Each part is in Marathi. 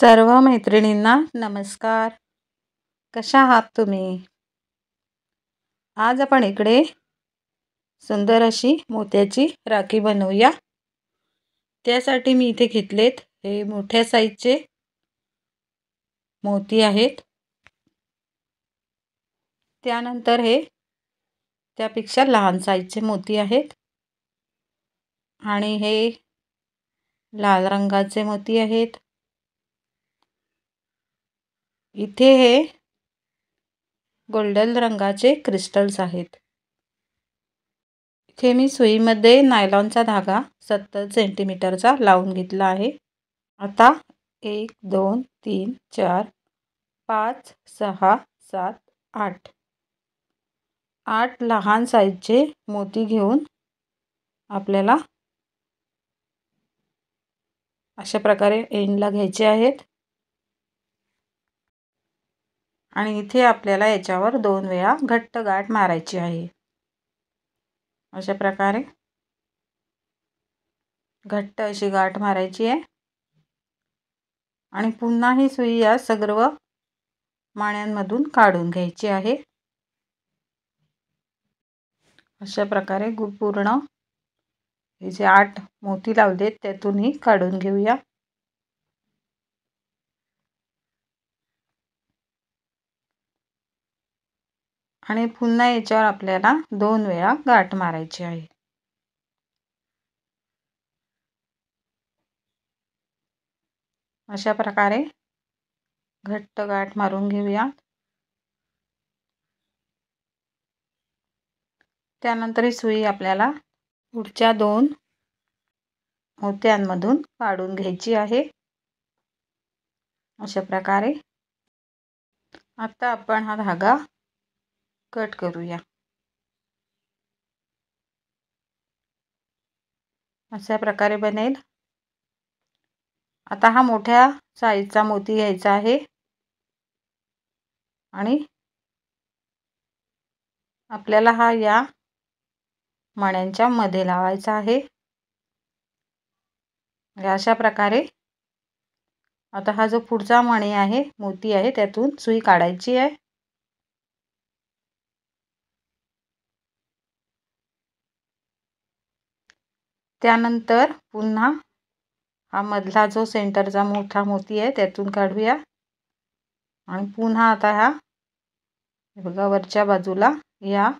सर्व मैत्रिणींना नमस्कार कशा आहात तुम्ही आज आपण इकडे सुंदर अशी मोत्याची राखी बनवूया त्यासाठी मी इथे घेतलेत हे मोठ्या साईजचे मोती आहेत त्यानंतर हे त्यापेक्षा लहान साईजचे मोती आहेत आणि हे लाल रंगाचे मोती आहेत इथे हे गोल्डन रंगाचे क्रिस्टल्स आहेत इथे मी सुईमध्ये नायलॉनचा धागा सत्तर सेंटीमीटरचा लावून घेतला आहे आता एक दोन तीन चार पाच सहा सात आठ आठ लहान साईजचे मोती घेऊन आपल्याला अशा प्रकारे एंडला घ्यायचे आहेत आणि इथे आपल्याला याच्यावर दोन वेळा घट्ट गाठ मारायची आहे अशा प्रकारे घट्ट अशी गाठ मारायची आहे आणि पुन्हा ही सुई या सगर्व माण्यांमधून काढून घ्यायची आहे अशा प्रकारे पूर्ण हे जे आठ मोती लावलेत त्यातूनही काढून घेऊया आणि पुन्हा याच्यावर आपल्याला दोन वेळा गाठ मारायची आहे अशा प्रकारे घट्ट गाठ मारून घेऊया त्यानंतर ही सुई आपल्याला पुढच्या दोन मोत्यांमधून काढून घ्यायची आहे अशा प्रकारे आता आपण हा धागा कट करूया अशा प्रकारे बनेल आता हा मोठ्या साईजचा मोती घ्यायचा आहे आणि आपल्याला हा या मण्यांच्या मध्ये लावायचा आहे अशा प्रकारे आता हा जो पुढचा मणी आहे मोती आहे त्यातून सुई काढायची आहे त्यानंतर पुन्हा हा मधला जो सेंटरचा मोठा मोती आहे त्यातून काढूया आणि पुन्हा आता ह्या बघा बाजूला या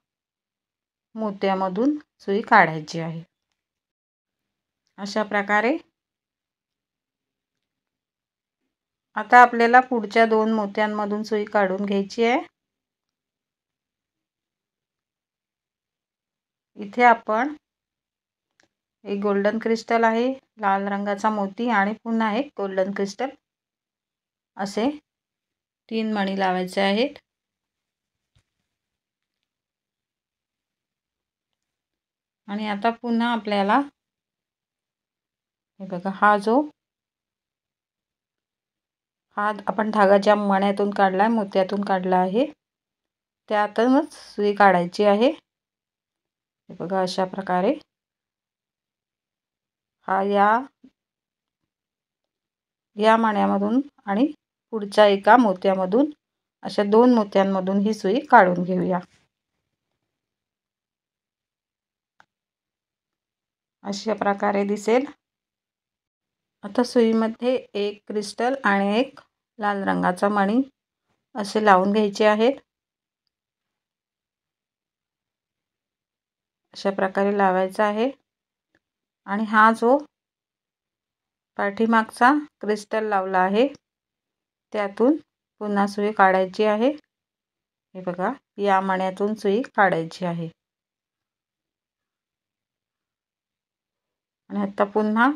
मोत्यामधून सुई काढायची आहे अशा प्रकारे आता आपल्याला पुढच्या दोन मोत्यांमधून सुई काढून घ्यायची आहे इथे आपण एक गोल्डन क्रिस्टल आहे लाल रंगाचा मोती आणि पुन्हा एक गोल्डन क्रिस्टल असे तीन मणी लावायचे आहेत आणि आता पुन्हा आपल्याला हे बघा हा जो हा आपण धागा ज्या मण्यातून काढला आहे मोत्यातून काढला आहे त्यातूनच सुई काढायची आहे हे बघा अशा प्रकारे हा या या माण्यामधून आणि पुढच्या एका मोत्यामधून अशा दोन मोत्यांमधून ही सुई काढून घेऊया अशा प्रकारे दिसेल आता सुईमध्ये एक क्रिस्टल आणि एक लाल रंगाचा मणी असे लावून घ्यायचे आहेत अशा प्रकारे लावायचं आहे आणि हा जो पाठीमागचा क्रिस्टल लावला आहे त्यातून पुन्हा सुई काढायची आहे हे बघा या मण्यातून सुई काढायची आहे आणि आता पुन्हा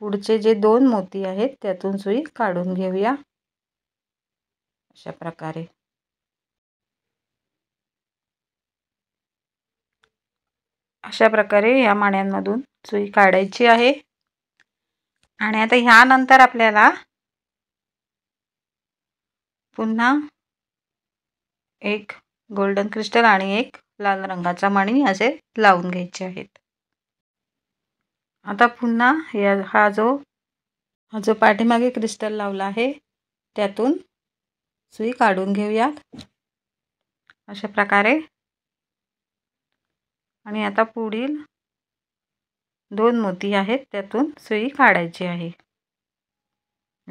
पुढचे जे दोन मोती आहेत त्यातून सुई काढून घेऊया अशा प्रकारे अशा प्रकारे या माण्यांमधून सुई काढायची आहे आणि आता ह्यानंतर आपल्याला पुन्हा एक गोल्डन क्रिस्टल आणि एक लाल रंगाचा मणी असे लावून घ्यायचे आहेत आता पुन्हा या हा जो हा जो पाठीमागे क्रिस्टल लावला आहे त्यातून सुई काढून घेऊयात अशा प्रकारे आणि आता पुढील दोन मोती आहेत त्यातून सुई काढायची आहे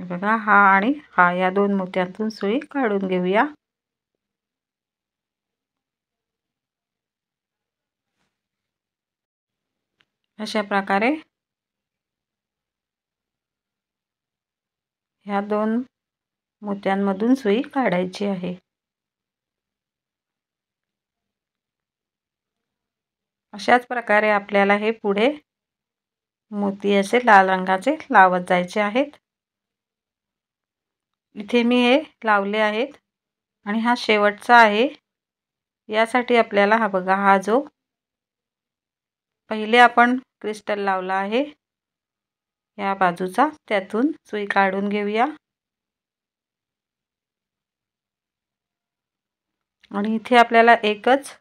बघा हा आणि हा या दोन मोत्यांतून सुई काढून घेऊया अशा प्रकारे ह्या दोन मोत्यांमधून सुई काढायची आहे अशाच प्रकारे आपल्याला हे पुढे मोती असे लाल रंगाचे लावत जायचे आहेत इथे मी हे लावले आहेत आणि हा शेवटचा आहे यासाठी आपल्याला हा बघा हा जो पहिले आपण क्रिस्टल लावला आहे या बाजूचा त्यातून सुई काढून घेऊया आणि इथे आपल्याला एकच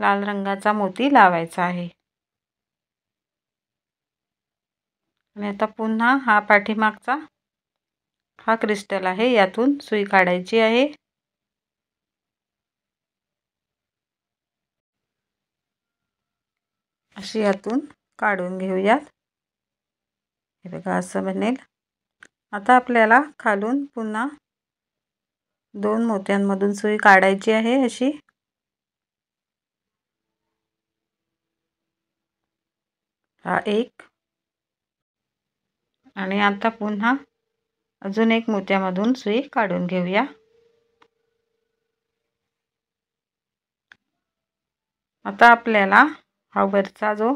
लाल रंगाचा मोती लावायचा आहे आणि आता पुन्हा हा पाठीमागचा हा क्रिस्टल आहे यातून सुई काढायची आहे अशी यातून काढून घेऊयात हे बघा असं बनेल आता आपल्याला खालून पुन्हा दोन मोत्यांमधून सुई काढायची आहे अशी हा एक आणि आता पुन्हा अजून एक मोत्यामधून सुई काढून घेऊया आता आपल्याला हा वरचा जो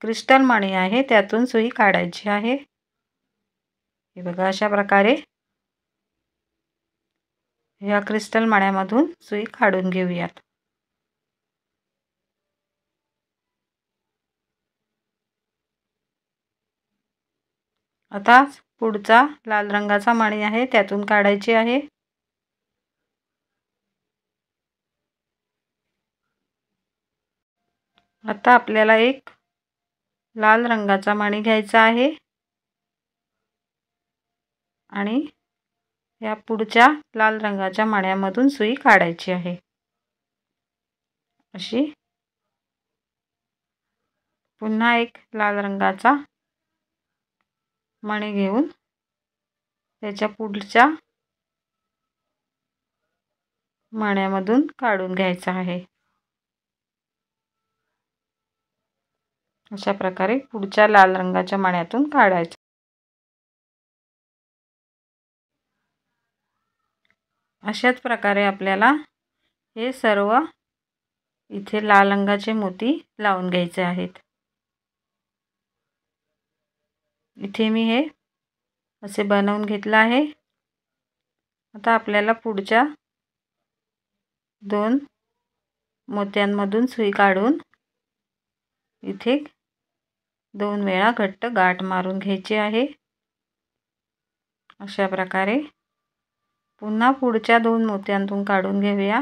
क्रिस्टल मणी आहे त्यातून सुई काढायची आहे हे बघा अशा प्रकारे या क्रिस्टल मण्यामधून सुई काढून घेऊयात आता पुढचा लाल रंगाचा माणी आहे त्यातून काढायची आहे आता आपल्याला एक लाल रंगाचा माणी घ्यायचा आहे आणि या पुढच्या लाल रंगाच्या माण्यामधून सुई काढायची आहे अशी पुन्हा एक लाल रंगाचा मणी घेऊन त्याच्या पुढच्या मण्यामधून काढून घ्यायचा आहे अशा प्रकारे पुढच्या लाल रंगाच्या मण्यातून काढायचं अशाच प्रकारे आपल्याला हे सर्व इथे लाल रंगाचे मोती लावून घ्यायचे आहेत इथे मी हे असे बनवून घेतलं आहे आता आपल्याला पुढच्या दोन मोत्यांमधून सुई काढून इथे दोन वेळा घट्ट गाठ मारून घ्यायची आहे अशा प्रकारे पुन्हा पुढच्या दोन मोत्यांतून काढून घेऊया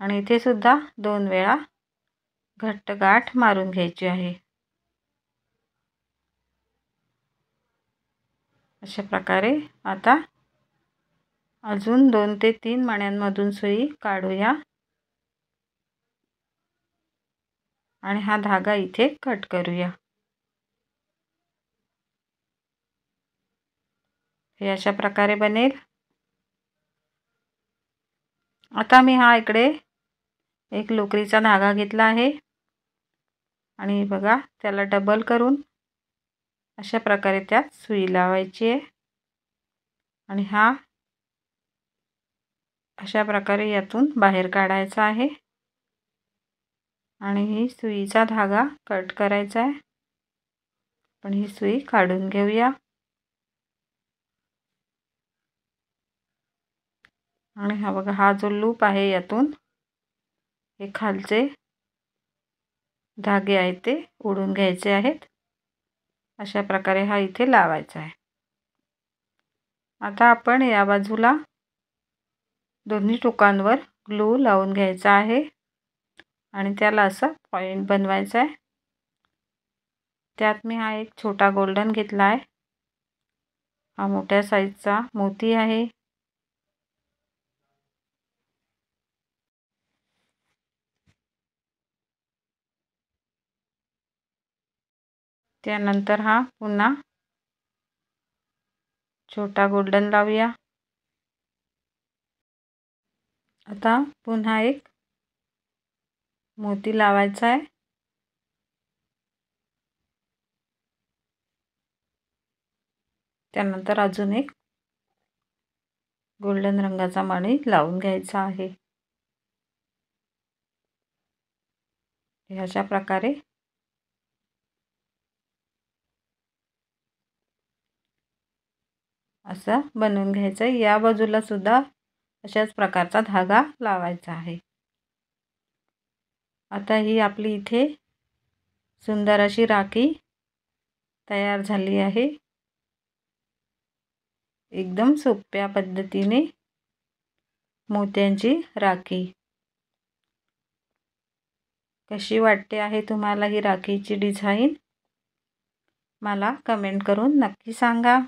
आणि इथे सुद्धा दोन वेळा घट्ट गाठ मारून घ्यायची आहे अशा प्रकारे आता अजून दोन ते तीन मण्यांमधून सुई काढूया आणि हा धागा इथे कट करूया हे अशा प्रकारे बनेल आता मी हा इकडे एक लोकरीचा धागा घेतला आहे आणि बघा त्याला डबल करून अशा प्रकारे त्यात सुई लावायची आहे आणि हा अशा प्रकारे यातून बाहेर काढायचा आहे आणि ही सुईचा धागा कट करायचा आहे पण ही सुई काढून घेऊया आणि हा बघा हा जो लूप आहे यातून हे खालचे धागे आहेत ते ओढून घ्यायचे आहेत अशा प्रकारे हा इथे लावायचा आहे आता आपण या बाजूला दोन्ही टोकांवर ग्लू लावून घ्यायचा आहे आणि त्याला असं पॉईंट बनवायचा आहे त्यात मी हा एक छोटा गोल्डन घेतला आहे हा मोठ्या साईजचा मोती आहे त्यानंतर हा पुन्हा छोटा गोल्डन लावूया आता पुन्हा एक मोती लावायचा आहे त्यानंतर अजून एक गोल्डन रंगाचा माणी, लावून घ्यायचा आहे अशा प्रकारे असं बनवून घ्यायचं आहे या बाजूलासुद्धा अशाच प्रकारचा धागा लावायचा आहे आता ही आपली इथे सुंदर अशी राखी तयार झाली आहे एकदम सोप्या पद्धतीने मोत्यांची राखी कशी वाटते आहे तुम्हाला ही राखीची डिझाईन मला कमेंट करून नक्की सांगा